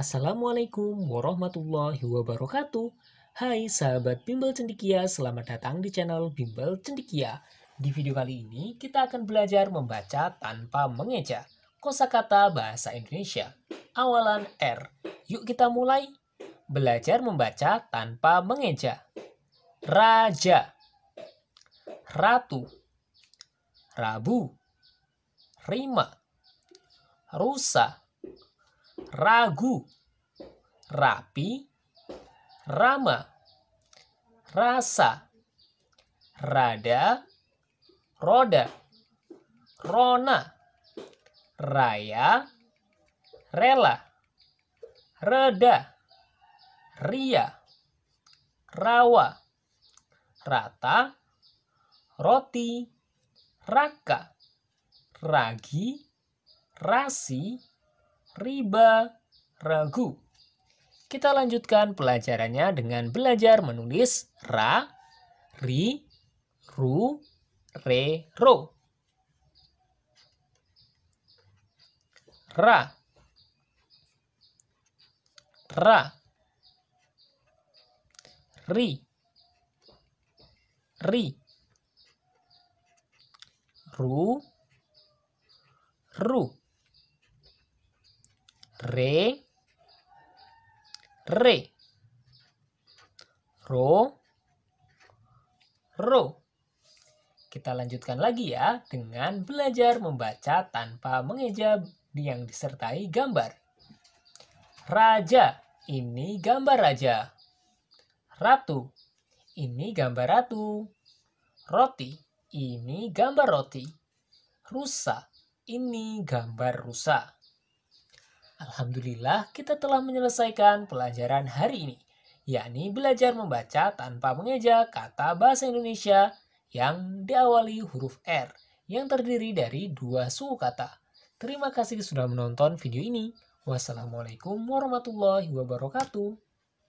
Assalamualaikum warahmatullahi wabarakatuh. Hai sahabat Bimbel Cendikia, selamat datang di channel Bimbel Cendikia. Di video kali ini kita akan belajar membaca tanpa mengeja Kosa kata bahasa Indonesia awalan R. Yuk kita mulai belajar membaca tanpa mengeja. Raja, ratu, rabu, rima, rusa, ragu, rapi, rama, rasa, rada, roda, rona, raya, rela, reda, ria, rawa, rata, roti, raka, ragi, rasi, riba, ragu. Kita lanjutkan pelajarannya dengan belajar menulis ra, ri, ru, re, ro. Ra. Ra. Ri. Ri. Ru. Ru re re ro ro kita lanjutkan lagi ya dengan belajar membaca tanpa mengeja yang disertai gambar raja ini gambar raja ratu ini gambar ratu roti ini gambar roti rusa ini gambar rusa Alhamdulillah, kita telah menyelesaikan pelajaran hari ini, yakni belajar membaca tanpa mengeja kata bahasa Indonesia yang diawali huruf R, yang terdiri dari dua suku kata. Terima kasih sudah menonton video ini. Wassalamualaikum warahmatullahi wabarakatuh.